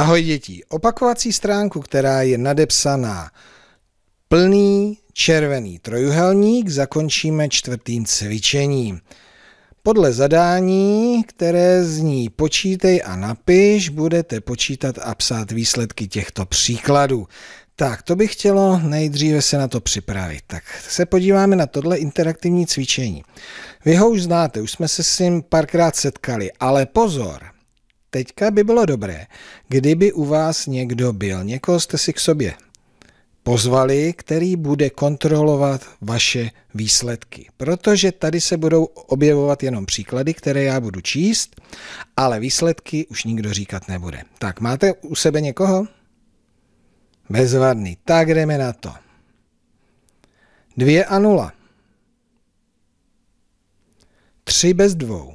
Ahoj děti, opakovací stránku, která je nadepsaná plný červený trojuhelník, zakončíme čtvrtým cvičením. Podle zadání, které zní počítej a napiš, budete počítat a psát výsledky těchto příkladů. Tak, to bych chtělo nejdříve se na to připravit. Tak se podíváme na tohle interaktivní cvičení. Vy ho už znáte, už jsme se s ním párkrát setkali, ale pozor, Teďka by bylo dobré, kdyby u vás někdo byl, někoho jste si k sobě pozvali, který bude kontrolovat vaše výsledky. Protože tady se budou objevovat jenom příklady, které já budu číst, ale výsledky už nikdo říkat nebude. Tak máte u sebe někoho? Bezvadný. Tak jdeme na to. 2 a 0. 3 bez dvou.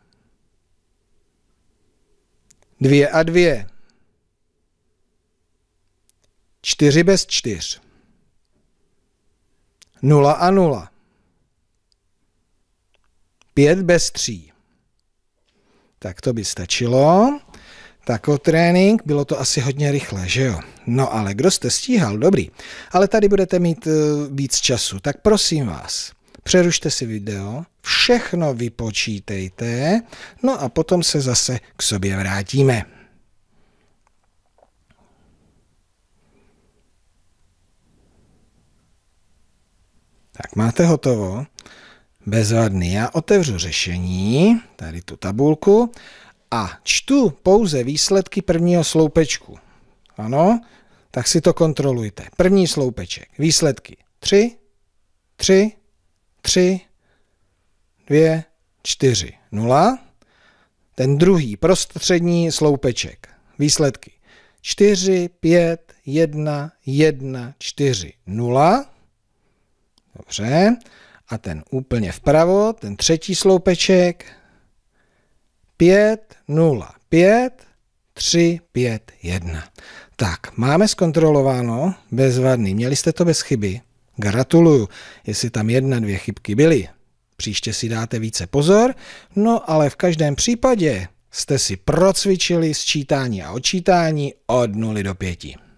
Dvě a dvě. Čtyři bez čtyř. Nula a nula. Pět bez tří. Tak to by stačilo. Tako trénink, bylo to asi hodně rychlé, že jo? No ale kdo jste stíhal, dobrý. Ale tady budete mít uh, víc času, tak prosím vás přerušte si video, všechno vypočítejte, no a potom se zase k sobě vrátíme. Tak máte hotovo. Bezvadný. Já otevřu řešení, tady tu tabulku, a čtu pouze výsledky prvního sloupečku. Ano, tak si to kontrolujte. První sloupeček, výsledky 3, 3, 3, 2, 4, 0. Ten druhý prostřední sloupeček. Výsledky. 4, 5, 1, 1, 4, 0. Dobře. A ten úplně vpravo, ten třetí sloupeček. 5, 0, 5, 3, 5, 1. Tak, máme zkontrolováno bezvadný. Měli jste to bez chyby. Gratuluju, jestli tam jedna, dvě chybky byly. Příště si dáte více pozor, no ale v každém případě jste si procvičili sčítání a odčítání od 0 do 5.